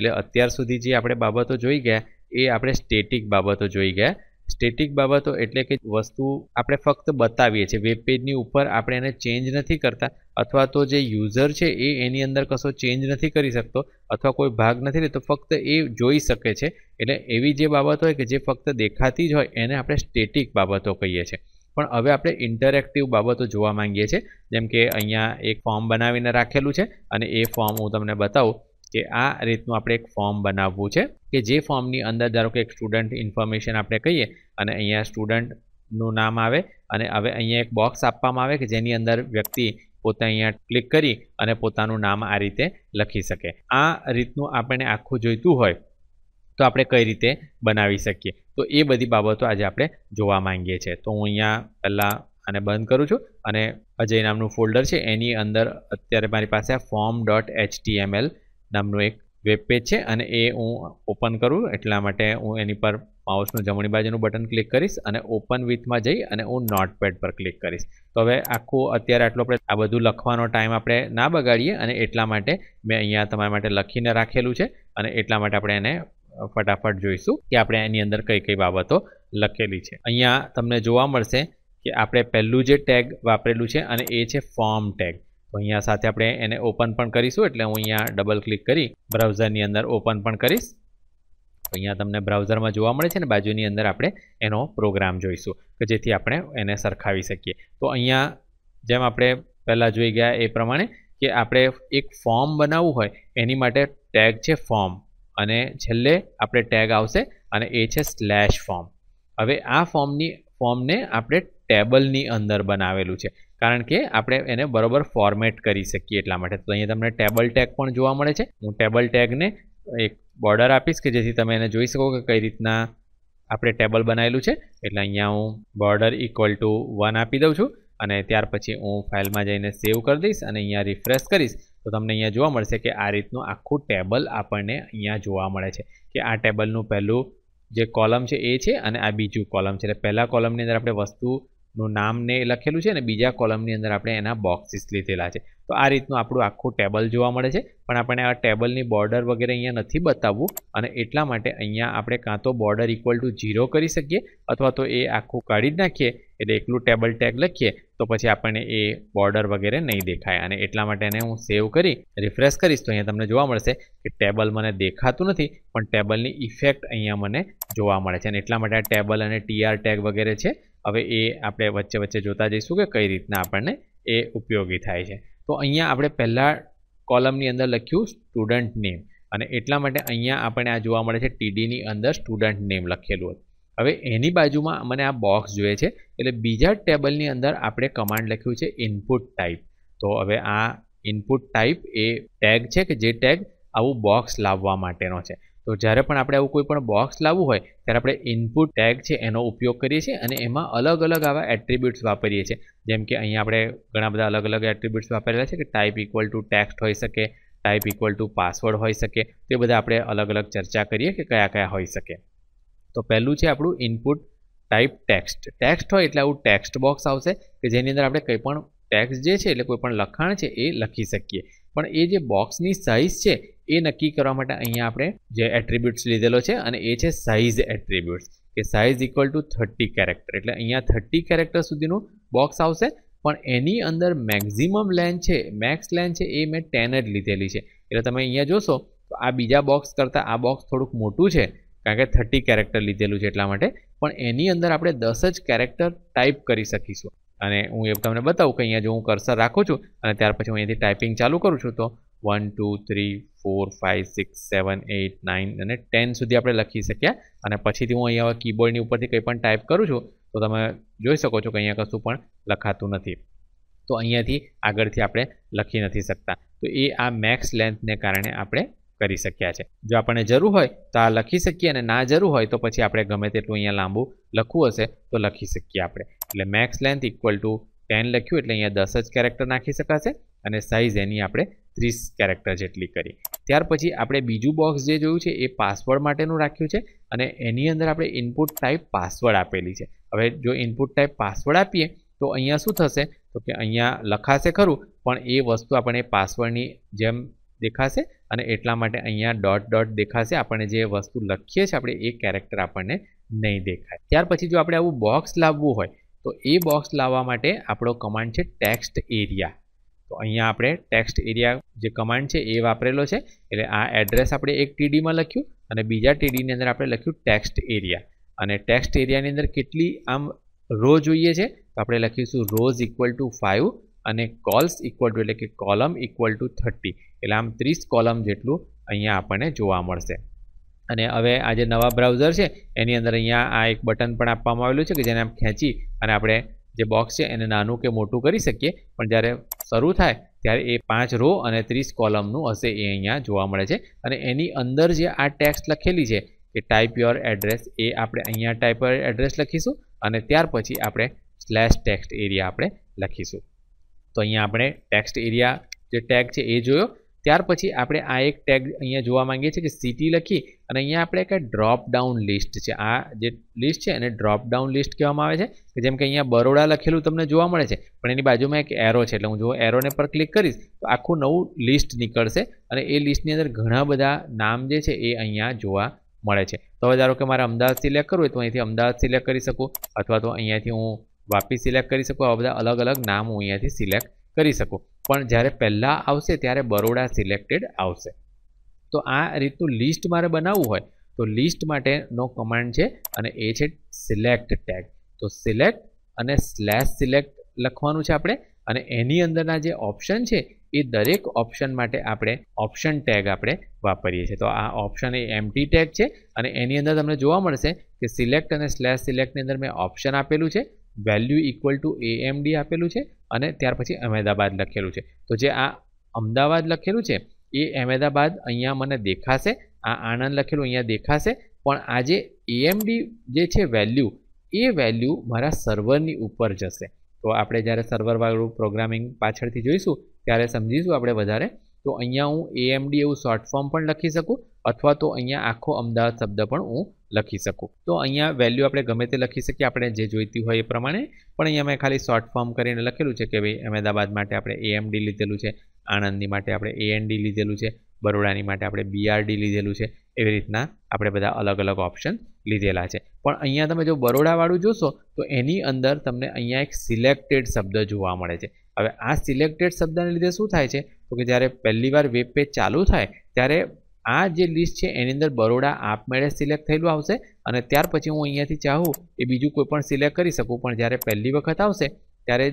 એટલે અત્યાર સુધી જે આપણે બાબતો જોઈ ગયા એ આપણે સ્ટેટિક બાબતો જોઈ ગયા સ્ટેટિક બાબતો એટલે કે વસ્તુ આપણે ફક્ત બતાવીએ છીએ વેબ પેજની ઉપર આપણે એને ચેન્જ નથી કરતા અથવા તો જે યુઝર છે એ એની અંદર કશો ચેન્જ નથી કરી શકતો અથવા કોઈ ભાગ નથી લેતો ફક્ત એ જોઈ શકે છે એટલે એવી જે બાબત હોય કે જે ફક્ત દેખાતી જ હોય એને આપણે સ્ટેટિક બાબતો કહીએ છીએ પણ હવે આપણે ઇન્ટરેક્ટિવ બાબતો જોવા માંગીએ છીએ જેમ કે અહીંયા એક ફોર્મ બનાવીને રાખેલું છે અને એ ફોર્મ હું તમને બતાવું કે આ રીતનું આપણે એક ફોર્મ બનાવવું છે કે જે ફોર્મની અંદર ધારો કે એક સ્ટુડન્ટ ઇન્ફોર્મેશન આપણે કહીએ અને અહીંયા સ્ટુડન્ટનું નામ આવે અને હવે અહીંયા એક બોક્સ આપવામાં આવે કે જેની અંદર વ્યક્તિ પોતે અહીંયા ક્લિક કરી અને પોતાનું નામ આ રીતે લખી શકે આ રીતનું આપણને આખું જોઈતું હોય તો આપણે કઈ રીતે બનાવી શકીએ તો એ બધી બાબતો આજે આપણે જોવા માંગીએ છીએ તો હું અહીંયા પહેલાં આને બંધ કરું છું અને અજય નામનું ફોલ્ડર છે એની અંદર અત્યારે મારી પાસે ફોર્મ ડોટ એચ એચટીએમએલ નામનું એક વેબ પેજ છે અને એ હું ઓપન કરું એટલા માટે હું એની પર માઉસનું જમણી બાજુનું બટન ક્લિક કરીશ અને ઓપન વિથમાં જઈ અને હું નોટ પેડ પર ક્લિક કરીશ તો હવે આખું અત્યારે આટલો આપણે આ બધું લખવાનો ટાઈમ આપણે ના બગાડીએ અને એટલા માટે મેં અહીંયા તમારા માટે લખીને રાખેલું છે અને એટલા માટે આપણે એને ફટાફટ જોઈશું કે આપણે એની અંદર કઈ કઈ બાબતો લખેલી છે અહીંયા તમને જોવા મળશે કે આપણે પહેલું જે ટેગ વાપરેલું છે અને એ છે ફોર્મ ટેગ તો અહીંયા સાથે આપણે એને ઓપન પણ કરીશું એટલે હું અહીંયા ડબલ ક્લિક કરી બ્રાઉઝરની અંદર ઓપન પણ કરીશ તો અહીંયા તમને બ્રાઉઝરમાં જોવા મળે છે ને બાજુની અંદર આપણે એનો પ્રોગ્રામ જોઈશું કે જેથી આપણે એને સરખાવી શકીએ તો અહીંયા જેમ આપણે પહેલાં જોઈ ગયા એ પ્રમાણે કે આપણે એક ફોર્મ બનાવવું હોય એની માટે ટેગ છે ફોર્મ અને છેલ્લે આપણે ટેગ આવશે અને એ છે સ્લેશ ફોર્મ હવે આ ફોર્મની ફોર્મને આપણે ટેબલની અંદર બનાવેલું છે કારણ કે આપણે એને બરાબર ફોર્મેટ કરી શકીએ એટલા માટે તો અહીંયા તમને ટેબલ ટેગ પણ જોવા મળે છે હું ટેબલ ટેગને એક બોર્ડર આપીશ કે જેથી તમે એને જોઈ શકો કે કઈ રીતના આપણે ટેબલ બનાવેલું છે એટલે અહીંયા હું બોર્ડર ઇક્વલ ટુ વન આપી દઉં છું અને ત્યાર પછી હું ફાઇલમાં જઈને સેવ કરી દઈશ અને અહીંયા રિફ્રેશ કરીશ તો તમને અહીંયા જોવા મળશે કે આ રીતનું આખું ટેબલ આપણને અહીંયા જોવા મળે છે કે આ ટેબલનું પહેલું જે કોલમ છે એ છે અને આ બીજું કોલમ છે એટલે પહેલાં કોલમની અંદર આપણે વસ્તુ નું નામ ને એ લખેલું છે ને બીજા કોલમની અંદર આપણે એના બોક્સિસ લીધેલા છે તો આ રીતનું આપણું આખું ટેબલ જોવા મળે છે પણ આપણે આ ટેબલની બોર્ડર વગેરે અહીંયા નથી બતાવવું અને એટલા માટે અહીંયા આપણે કાં તો બોર્ડર ઇક્વલ ટુ ઝીરો કરી શકીએ અથવા તો એ આખું કાઢી જ નાખીએ એટલે એકલું ટેબલ ટેગ લખીએ તો પછી આપણને એ બોર્ડર વગેરે નહીં દેખાય અને એટલા માટે એને હું સેવ કરી રિફ્રેશ કરીશ તો અહીંયા તમને જોવા મળશે કે ટેબલ મને દેખાતું નથી પણ ટેબલની ઇફેક્ટ અહીંયા મને જોવા મળે છે અને એટલા માટે આ ટેબલ અને ટીઆર ટેગ વગેરે છે હવે એ આપણે વચ્ચે વચ્ચે જોતા જઈશું કે કઈ રીતના આપણને એ ઉપયોગી થાય છે તો અહીંયા આપણે પહેલાં કોલમની અંદર લખ્યું સ્ટુડન્ટ નેમ અને એટલા માટે અહીંયા આપણને આ જોવા મળે છે ટીડીની અંદર સ્ટુડન્ટ નેમ લખેલું હતું હવે એની બાજુમાં મને આ બોક્સ જોઈએ છે એટલે બીજા ટેબલની અંદર આપણે કમાન્ડ લખ્યું છે ઇનપુટ ટાઈપ તો હવે આ ઇનપુટ ટાઈપ એ ટેગ છે કે જે ટેગ આવું બોક્સ લાવવા માટેનો છે તો જ્યારે પણ આપણે આવું કોઈ પણ બોક્સ લાવવું હોય ત્યારે આપણે ઇનપુટ ટેગ છે એનો ઉપયોગ કરીએ છીએ અને એમાં અલગ અલગ આવા એટ્રીબ્યુટ્સ વાપરીએ છીએ જેમ કે અહીંયા આપણે ઘણા બધા અલગ અલગ એટ્રીબ્યુટ્સ વાપરેલા છે કે ટાઈપ ઇક્વલ ટુ ટેક્સ્ટ હોઈ શકે ટાઈપ ઇક્વલ ટુ પાસવર્ડ હોઈ શકે તે બધા આપણે અલગ અલગ ચર્ચા કરીએ કે કયા કયા હોઈ શકે તો પહેલું છે આપણું ઇનપુટ ટાઈપ ટેક્સ્ટ ટેક્સ્ટ હોય એટલે આવું ટેક્સ્ટ બોક્સ આવશે કે જેની અંદર આપણે કંઈ પણ ટેક્સ્ટ જે છે એટલે કોઈ પણ લખાણ છે એ લખી શકીએ પણ એ જે બોક્સની સાઇઝ છે એ નક્કી કરવા માટે અહીંયા આપણે જે એટ્રીબ્યુટ્સ લીધેલો છે અને એ છે સાઇઝ એટ્રીબ્યુટ્સ કે size equal to thirty character એટલે અહીંયા થર્ટી કેરેક્ટર સુધીનું બોક્સ આવશે પણ એની અંદર મેક્ઝિમમ લેન્થ છે મેક્સ લેન્થ છે એ મેં ટેન જ લીધેલી છે એટલે તમે અહીંયા જોશો તો આ બીજા બોક્સ કરતાં આ બોક્સ થોડુંક મોટું છે કારણ કે થર્ટી કેરેક્ટર લીધેલું છે એટલા માટે પણ એની અંદર આપણે દસ જ કેરેક્ટર ટાઈપ કરી શકીશું અને હું એ તમને બતાવું કે અહીંયા જો હું કર્સર રાખું છું અને ત્યાર પછી હું અહીંયાથી ટાઈપિંગ ચાલુ કરું છું તો one two three four five six seven eight nine અને ટેન સુધી આપણે લખી શક્યા અને પછીથી હું અહીંયા કીબોર્ડની ઉપરથી કંઈ પણ ટાઈપ કરું છું તો તમે જોઈ શકો છો કે અહીંયા કશું પણ લખાતું નથી તો અહીંયાથી આગળથી આપણે લખી નથી શકતા તો એ આ મેક્સ લેન્થને કારણે આપણે કરી શક્યા છે જો આપણને જરૂર હોય તો આ લખી શકીએ અને ના જરૂર હોય તો પછી આપણે ગમે તેટલું અહીંયા લાંબુ લખવું હશે તો લખી શકીએ આપણે એટલે max length equal to ten લખ્યું એટલે અહીંયા દસ જ કેરેક્ટર નાખી શકાશે અને સાઇઝ એની આપણે ત્રીસ કેરેક્ટર જેટલી કરી ત્યાર પછી આપણે બીજું બોક્સ જે જોયું છે એ પાસવર્ડ માટેનું રાખ્યું છે અને એની અંદર આપણે ઇનપુટ ટાઈપ પાસવર્ડ આપેલી છે હવે જો ઇનપુટ ટાઈપ પાસવર્ડ આપીએ તો અહીંયા શું થશે તો કે અહીંયા લખાશે ખરું પણ એ વસ્તુ આપણને પાસવર્ડની જેમ દેખાશે અને એટલા માટે અહીંયા ડોટ ડોટ દેખાશે આપણે જે વસ્તુ લખીએ છીએ આપણે એ કેરેક્ટર આપણને નહીં દેખાય ત્યાર પછી જો આપણે આવું બોક્સ લાવવું હોય તો એ બોક્સ લાવવા માટે આપણો કમાન્ડ છે ટેક્સ્ટ એરિયા તો અહીંયા આપણે ટેક્સ્ટ એરિયા જે કમાન્ડ છે એ વાપરેલો છે એટલે આ એડ્રેસ આપણે એક ટીડીમાં લખ્યું અને બીજા ટીડીની અંદર આપણે લખ્યું ટેક્સ્ટ એરિયા અને ટેક્સ્ટ એરિયાની અંદર કેટલી આમ રો જોઈએ છે તો આપણે લખીશું રોઝ ઇક્વલ ટુ ફાઇવ અને કોલ્સ ઇક્વલ ટુ એટલે કે કોલમ ઇક્વલ ટુ થર્ટી એટલે આમ ત્રીસ કોલમ જેટલું અહીંયા આપણને જોવા મળશે અને હવે આ જે નવા બ્રાઉઝર છે એની અંદર અહીંયા આ એક બટન પણ આપવામાં આવેલું છે કે જેને આમ ખેંચી અને આપણે જે બોક્સ છે એને નાનું કે મોટું કરી શકીએ પણ જ્યારે શરૂ થાય ત્યારે એ પાંચ રો અને ત્રીસ કોલમનું હશે એ અહીંયા જોવા મળે છે અને એની અંદર જે આ ટેક્સ્ટ લખેલી છે કે ટાઈપ યોર એડ્રેસ એ આપણે અહીંયા ટાઈપ એડ્રેસ લખીશું અને ત્યાર પછી આપણે સ્લેશ ટેક્સ્ટ એરિયા આપણે લખીશું તો અહીંયા આપણે ટેક્સ્ટ એરિયા જે ટેગ છે એ જોયો ત્યાર પછી આપણે આ એક ટેગ અહીંયા જોવા માંગીએ છીએ કે સિટી લખી અને અહીંયા આપણે કે ડ્રોપ ડાઉન લિસ્ટ છે આ જે લિસ્ટ છે એને ડ્રોપ ડાઉન લિસ્ટ કહેવામાં આવે છે કે જેમ કે અહીંયા બરોડા લખેલું તમને જોવા મળે છે પણ એની બાજુમાં એક એરો છે એટલે હું જો એરોને પર ક્લિક કરીશ તો આખું નવું લિસ્ટ નીકળશે અને એ લિસ્ટની અંદર ઘણા બધા નામ જે છે એ અહીંયા જોવા મળે છે તો હવે ધારો કે મારે અમદાવાદ સિલેક્ટ કરવું હોય તો અહીંથી અમદાવાદ સિલેક્ટ કરી શકું અથવા તો અહીંયાથી હું વાપી સિલેક્ટ કરી શકું આ બધા અલગ અલગ નામ હું અહીંયાથી સિલેક્ટ કરી શકો પણ જ્યારે પહેલાં આવશે ત્યારે બરોડા સિલેક્ટેડ આવશે તો આ રીતનું લિસ્ટ મારે બનાવવું હોય તો લિસ્ટ માટેનો કમાન્ડ છે અને એ છે સિલેક્ટ ટેગ તો સિલેક્ટ અને સ્લેશ સિલેક્ટ લખવાનું છે આપણે અને એની અંદરના જે ઓપ્શન છે એ દરેક ઓપ્શન માટે આપણે ઓપ્શન ટેગ આપણે વાપરીએ છીએ તો આ ઓપ્શન એ એમટી ટેગ છે અને એની અંદર તમને જોવા મળશે કે સિલેક્ટ અને સ્લેશ સિલેક્ટની અંદર મેં ઓપ્શન આપેલું છે વેલ્યુ ઇક્વલ ટુ એએમડી આપેલું છે અને ત્યાર પછી અહેમદાબાદ લખેલું છે તો જે આ અમદાવાદ લખેલું છે એ અહેમદાબાદ અહીંયા મને દેખાશે આ આણંદ લખેલું અહીંયા દેખાશે પણ આ જે એએમડી જે છે વેલ્યુ એ વેલ્યુ મારા સર્વરની ઉપર જશે તો આપણે જ્યારે સર્વરવાળું પ્રોગ્રામિંગ પાછળથી જોઈશું ત્યારે સમજીશું આપણે વધારે તો અહીંયા હું એએમડી એવું શોર્ટ ફોર્મ પણ લખી શકું અથવા તો અહીંયા આખો અમદાવાદ શબ્દ પણ હું લખી શકું તો અહીંયા વેલ્યુ આપણે ગમે તે લખી શકીએ આપણે જે જોઈતી હોય એ પ્રમાણે પણ અહીંયા મેં ખાલી શોર્ટ ફોર્મ કરીને લખેલું છે કે ભાઈ અમદાવાદ માટે આપણે એએમડી લીધેલું છે આણંદની માટે આપણે એએનડી લીધેલું છે બરોડાની માટે આપણે બીઆરડી લીધેલું છે એવી રીતના આપણે બધા અલગ અલગ ઓપ્શન લીધેલા છે પણ અહીંયા તમે જો બરોડાવાળું જોશો તો એની અંદર તમને અહીંયા એક સિલેક્ટેડ શબ્દ જોવા મળે છે હવે આ સિલેક્ટેડ શબ્દને લીધે શું થાય છે તો કે જ્યારે પહેલી વાર વેબ પેજ ચાલુ થાય ત્યારે આ જે લિસ્ટ છે એની અંદર બરોડા આપમેળે સિલેક્ટ થયેલું આવશે અને ત્યાર પછી હું અહીંયાથી ચાહું એ બીજું કોઈ પણ સિલેક્ટ કરી શકું પણ જ્યારે પહેલી વખત આવશે ત્યારે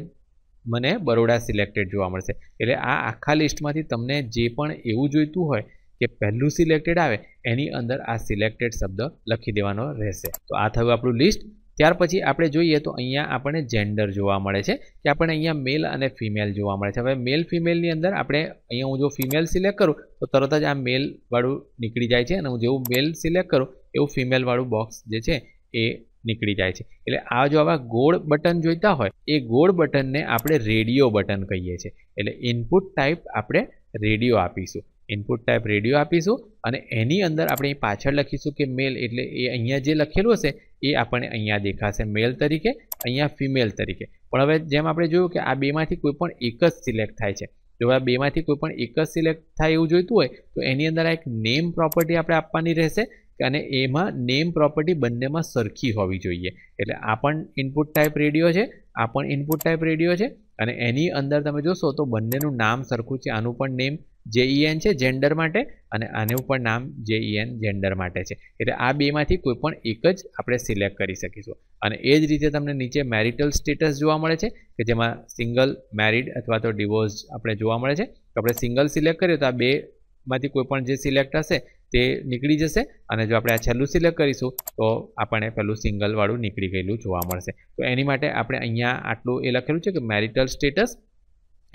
મને બરોડા સિલેક્ટેડ જોવા મળશે એટલે આ આખા લિસ્ટમાંથી તમને જે પણ એવું જોઈતું હોય કે પહેલું સિલેક્ટેડ આવે એની અંદર આ સિલેક્ટેડ શબ્દ લખી દેવાનો રહેશે તો આ થયું આપણું લિસ્ટ ત્યાર પછી આપણે જોઈએ તો અહીંયા આપણને જેન્ડર જોવા મળે છે કે આપણે અહીંયા મેલ અને ફિમેલ જોવા મળે છે હવે મેલ ફિમેલની અંદર આપણે અહીંયા હું જો ફિમેલ સિલેક્ટ કરું તો તરત જ આ મેલવાળું નીકળી જાય છે અને હું જેવું મેલ સિલેક્ટ કરું એવું ફિમેલવાળું બોક્સ જે છે એ નીકળી જાય છે એટલે આ જો આવા ગોળ બટન જોઈતા હોય એ ગોળ બટનને આપણે રેડિયો બટન કહીએ છીએ એટલે ઇનપુટ ટાઈપ આપણે રેડિયો આપીશું ઇનપુટ ટાઈપ રેડિયો આપીશું અને એની અંદર આપણે પાછળ લખીશું કે મેલ એટલે એ અહીંયા જે લખેલું હશે એ આપણને અહીંયા દેખાશે મેલ તરીકે અહીંયા ફિમેલ તરીકે પણ હવે જેમ આપણે જોયું કે આ બેમાંથી કોઈ પણ એક જ સિલેક્ટ થાય છે જો આ બેમાંથી કોઈ પણ એક જ સિલેક્ટ થાય એવું જોઈતું હોય તો એની અંદર આ એક નેમ પ્રોપર્ટી આપણે આપવાની રહેશે અને એમાં નેમ પ્રોપર્ટી બંનેમાં સરખી હોવી જોઈએ એટલે આ પણ ઇનપુટ ટાઈપ રેડિયો છે આ પણ ઇનપુટ ટાઈપ રેડિયો છે અને એની અંદર તમે જોશો તો બંનેનું નામ સરખું છે આનું પણ નેમ જેઈએન e છે જેન્ડર માટે અને આનું પણ નામ જેઈએન જેન્ડર e માટે છે એટલે આ બેમાંથી કોઈ પણ એક જ આપણે સિલેક્ટ કરી શકીશું અને એ જ રીતે તમને નીચે મેરિટલ સ્ટેટસ જોવા મળે છે કે જેમાં સિંગલ મેરિડ અથવા તો ડિવોર્સ આપણે જોવા મળે છે તો આપણે સિંગલ સિલેક્ટ કરીએ તો આ બેમાંથી કોઈ પણ જે સિલેક્ટ હશે તે નીકળી જશે અને જો આપણે આ છેલ્લું સિલેક્ટ કરીશું તો આપણને પેલું સિંગલવાળું નીકળી ગયેલું જોવા મળશે તો એની માટે આપણે અહીંયા આટલું એ લખેલું છે કે મેરિટલ સ્ટેટસ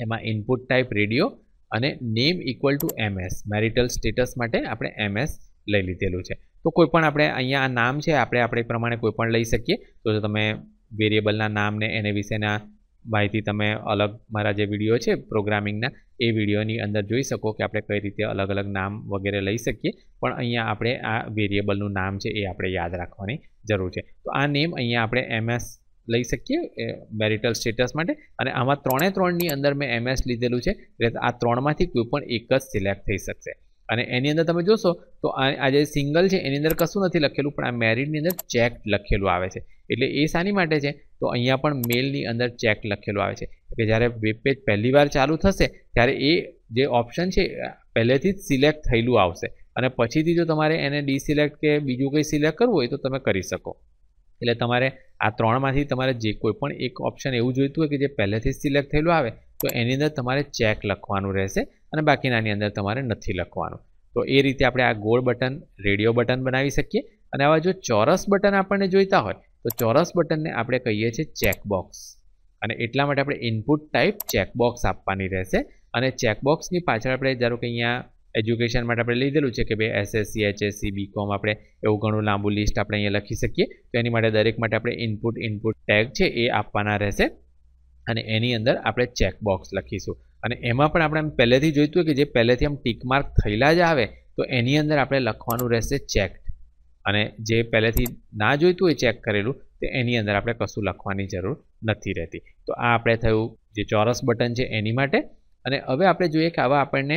એમાં ઇનપુટ ટાઈપ રેડિયો અને name equal to MS marital status માટે આપણે એમએસ લઈ લીધેલું છે તો કોઈ પણ આપણે અહીંયા આ નામ છે આપણે આપણે પ્રમાણે કોઈ પણ લઈ શકીએ તો જો તમે વેરિયેબલના નામને એને વિશેના માહિતી તમે અલગ મારા જે વિડીયો છે પ્રોગ્રામિંગના એ વિડીયોની અંદર જોઈ શકો કે આપણે કઈ રીતે અલગ અલગ નામ વગેરે લઈ શકીએ પણ અહીંયા આપણે આ વેરિયેબલનું નામ છે એ આપણે યાદ રાખવાની જરૂર છે તો આ નેમ અહીંયા આપણે એમએસ લઈ શકીએ મેરિટલ સ્ટેટસ માટે અને આમાં ત્રણે ત્રણની અંદર મેં એમએસ લીધેલું છે એટલે આ ત્રણમાંથી કોઈ પણ એક જ સિલેક્ટ થઈ શકશે અને એની અંદર તમે જોશો તો આ જે સિંગલ છે એની અંદર કશું નથી લખેલું પણ આ મેરિટની અંદર ચેક લખેલું આવે છે એટલે એ શાની માટે છે તો અહીંયા પણ મેલની અંદર ચેક લખેલું આવે છે કે જ્યારે વેબ પેજ પહેલી વાર ચાલુ થશે ત્યારે એ જે ઓપ્શન છે પહેલેથી જ સિલેક્ટ થયેલું આવશે અને પછીથી જો તમારે એને ડીસિલેક્ટ કે બીજું કંઈ સિલેક્ટ કરવું હોય તો તમે કરી શકો એટલે તમારે આ ત્રણમાંથી તમારે જે કોઈ પણ એક ઓપ્શન એવું જોઈતું હોય કે જે પહેલેથી સિલેક્ટ થયેલું આવે તો એની અંદર તમારે ચેક લખવાનું રહેશે અને બાકીનાની અંદર તમારે નથી લખવાનું તો એ રીતે આપણે આ ગોળ બટન રેડિયો બટન બનાવી શકીએ અને આવા જો ચોરસ બટન આપણને જોઈતા હોય તો ચોરસ બટનને આપણે કહીએ છીએ ચેકબોક્સ અને એટલા માટે આપણે ઇનપુટ ટાઈપ ચેકબોક્સ આપવાની રહેશે અને ચેકબોક્સની પાછળ આપણે ધારો કે અહીંયા એજ્યુકેશન માટે આપણે લીધેલું છે કે ભાઈ એસએસસી એચએસસી બીકોમ આપણે એવું ઘણું લાંબુ લિસ્ટ આપણે અહીંયા લખી શકીએ તો એની માટે દરેક માટે આપણે ઇનપુટ ઇનપુટ ટેગ છે એ આપવાના રહેશે અને એની અંદર આપણે ચેકબોક્સ લખીશું અને એમાં પણ આપણે એમ પહેલેથી જોઈતું હોય કે જે પહેલેથી આમ ટીકમાર્ક થયેલા જ આવે તો એની અંદર આપણે લખવાનું રહેશે ચેક અને જે પહેલેથી ના જોઈતું હોય ચેક કરેલું તો એની અંદર આપણે કશું લખવાની જરૂર નથી રહેતી તો આ આપણે થયું જે ચોરસ બટન છે એની માટે અને હવે આપણે જોઈએ કે આવા આપણને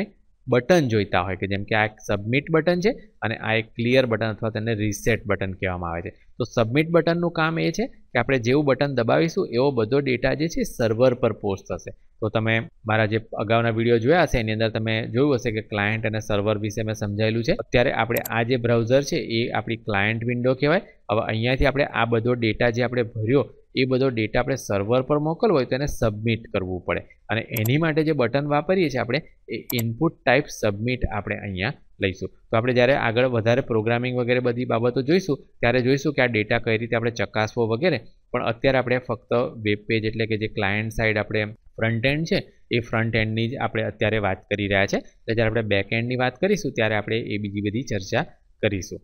બટન જોઈતા હોય કે જેમ કે આ એક સબમિટ બટન છે અને આ એક ક્લિયર બટન અથવા તેને રીસેટ બટન કહેવામાં આવે છે તો સબમિટ બટનનું કામ એ છે કે આપણે જેવું બટન દબાવીશું એવો બધો ડેટા જે છે સર્વર પર પોસ્ટ થશે તો તમે મારા જે અગાઉના વિડીયો જોયા હશે એની અંદર તમે જોયું હશે કે ક્લાયન્ટ અને સર્વર વિશે મેં સમજાયેલું છે અત્યારે આપણે આ જે બ્રાઉઝર છે એ આપણી ક્લાયન્ટ વિન્ડો કહેવાય હવે અહીંયાથી આપણે આ બધો ડેટા જે આપણે ભર્યો એ બધો ડેટા આપણે સર્વર પર મોકલવો હોય તો એને સબમિટ કરવું પડે અને એની માટે જે બટન વાપરીએ છીએ આપણે એ ઇનપુટ ટાઈપ સબમિટ આપણે અહીંયા લઈશું તો આપણે જ્યારે આગળ વધારે પ્રોગ્રામિંગ વગેરે બધી બાબતો જોઈશું ત્યારે જોઈશું કે આ ડેટા કઈ રીતે આપણે ચકાસવો વગેરે પણ અત્યારે આપણે ફક્ત વેબ પેજ એટલે કે જે ક્લાયન્ટ સાઇડ આપણે ફ્રન્ટ એન્ડ છે એ ફ્રન્ટ એન્ડની જ આપણે અત્યારે વાત કરી રહ્યા છે તો જ્યારે આપણે બેક એન્ડની વાત કરીશું ત્યારે આપણે એ બીજી બધી ચર્ચા કરીશું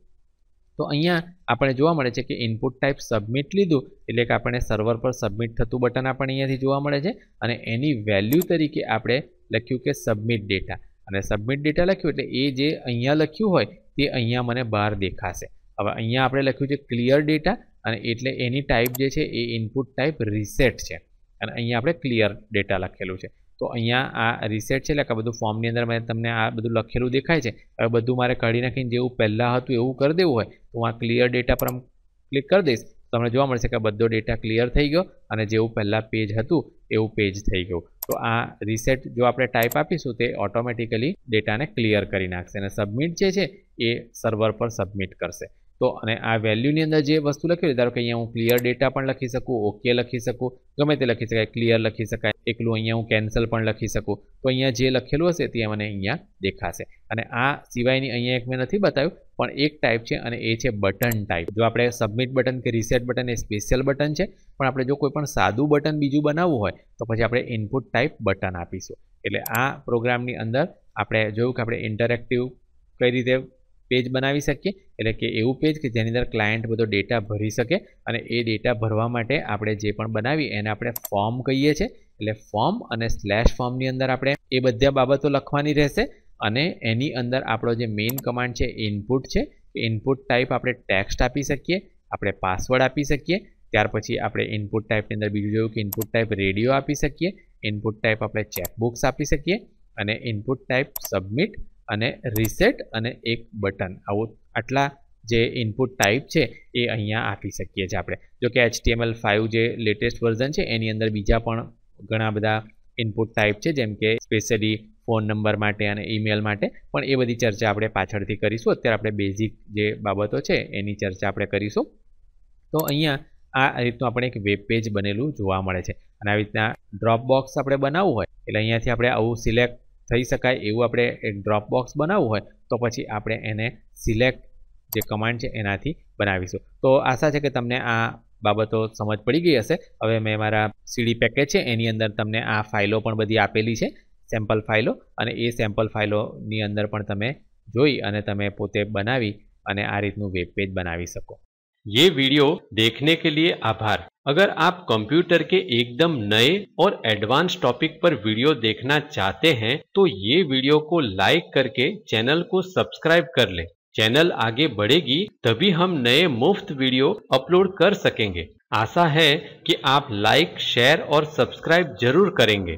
તો અહીંયા આપણે જોવા મળે છે કે ઇનપુટ ટાઈપ સબમિટ લીધું એટલે કે આપણે સર્વર પર સબમિટ થતું બટન આપણે અહીંયાથી જોવા મળે છે અને એની વેલ્યુ તરીકે આપણે લખ્યું કે સબમિટ ડેટા અને સબમિટ ડેટા લખ્યું એટલે એ જે અહીંયા લખ્યું હોય તે અહીંયા મને બહાર દેખાશે હવે અહીંયા આપણે લખ્યું છે ક્લિયર ડેટા અને એટલે એની ટાઈપ જે છે એ ઇનપુટ ટાઈપ રીસેટ છે અને અહીંયા આપણે ક્લિયર ડેટા લખેલું છે તો અહીંયા આ રીસેટ છે એટલે કે બધું ફોર્મની અંદર મેં તમને આ બધું લખેલું દેખાય છે હવે બધું મારે કાઢી નાખીને જેવું પહેલાં હતું એવું કરી દેવું હોય તો હું આ ક્લિયર ડેટા પર ક્લિક કરી દઈશ તમને જોવા મળશે કે બધો ડેટા ક્લિયર થઈ ગયો અને જેવું પહેલાં પેજ હતું એવું પેજ થઈ ગયું તો આ રીસેટ જો આપણે ટાઈપ આપીશું તે ઓટોમેટિકલી ડેટાને ક્લિયર કરી નાખશે અને સબમિટ જે છે એ સર્વર પર સબમિટ કરશે તો અને આ વેલ્યુની અંદર જે વસ્તુ લખેલી ધારો કે અહીંયા હું ક્લિયર ડેટા પણ લખી શકું ઓકે લખી શકું ગમે તે લખી શકાય ક્લિયર લખી શકાય એકલું અહીંયા હું કેન્સલ પણ લખી શકું તો અહીંયા જે લખેલું હશે તે મને અહીંયા દેખાશે અને આ સિવાયની અહીંયા એક મેં નથી બતાવ્યું પણ એક ટાઈપ છે અને એ છે બટન ટાઈપ જો આપણે સબમિટ બટન કે રિસેટ બટન એ સ્પેશિયલ બટન છે પણ આપણે જો કોઈ પણ સાદું બટન બીજું બનાવવું હોય તો પછી આપણે ઇનપુટ ટાઈપ બટન આપીશું એટલે આ પ્રોગ્રામની અંદર આપણે જોયું કે આપણે ઇન્ટરેક્ટિવ કઈ રીતે પેજ બનાવી શકીએ એટલે કે એવું પેજ કે જેની અંદર ક્લાયન્ટ બધો ડેટા ભરી શકે અને એ ડેટા ભરવા માટે આપણે જે પણ બનાવી એને આપણે ફોર્મ કહીએ છીએ એટલે ફોર્મ અને સ્લેશ ફોર્મની અંદર આપણે એ બધા બાબતો લખવાની રહેશે અને એની અંદર આપણો જે મેઇન કમાન્ડ છે ઇનપુટ છે ઇનપુટ ટાઈપ આપણે ટેક્સ્ટ આપી શકીએ આપણે પાસવર્ડ આપી શકીએ ત્યાર પછી આપણે ઇનપુટ ટાઈપની અંદર બીજું જોયું કે ઇનપુટ ટાઈપ રેડિયો આપી શકીએ ઇનપુટ ટાઈપ આપણે ચેકબુક્સ આપી શકીએ અને ઇનપુટ ટાઈપ સબમિટ અને રીસેટ અને એક બટન આવું આટલા જે ઇનપુટ ટાઈપ છે એ અહીંયા આપી શકીએ છીએ આપણે જો કે એચટીએમએલ ફાઇવ જે લેટેસ્ટ વર્ઝન છે એની અંદર બીજા પણ ઘણા બધા ઇનપુટ ટાઈપ છે જેમ કે સ્પેશિયલી ફોન નંબર માટે અને ઈમેલ માટે પણ એ બધી ચર્ચા આપણે પાછળથી કરીશું અત્યારે આપણે બેઝિક જે બાબતો છે એની ચર્ચા આપણે કરીશું તો અહીંયા આ રીતનું આપણે એક વેબ પેજ બનેલું જોવા મળે છે અને આવી રીતના ડ્રોપ બોક્સ આપણે બનાવવું હોય એટલે અહીંયાથી આપણે આવું સિલેક્ટ થઈ શકાય એવું આપણે એક ડ્રોપ બોક્સ બનાવવું હોય તો પછી આપણે એને સિલેક્ટ જે કમાન્ડ છે એનાથી બનાવીશું તો આશા છે કે તમને આ બાબતો સમજ પડી ગઈ હશે હવે મેં મારા સીડી પેકેજ છે એની અંદર તમને આ ફાઇલો પણ બધી આપેલી છે સેમ્પલ ફાઇલો અને એ સેમ્પલ ફાઇલોની અંદર પણ તમે જોઈ અને તમે પોતે બનાવી અને આ રીતનું વેબ પેજ બનાવી શકો ये वीडियो देखने के लिए आभार अगर आप कंप्यूटर के एकदम नए और एडवांस टॉपिक पर वीडियो देखना चाहते हैं तो ये वीडियो को लाइक करके चैनल को सब्सक्राइब कर ले चैनल आगे बढ़ेगी तभी हम नए मुफ्त वीडियो अपलोड कर सकेंगे आशा है कि आप लाइक शेयर और सब्सक्राइब जरूर करेंगे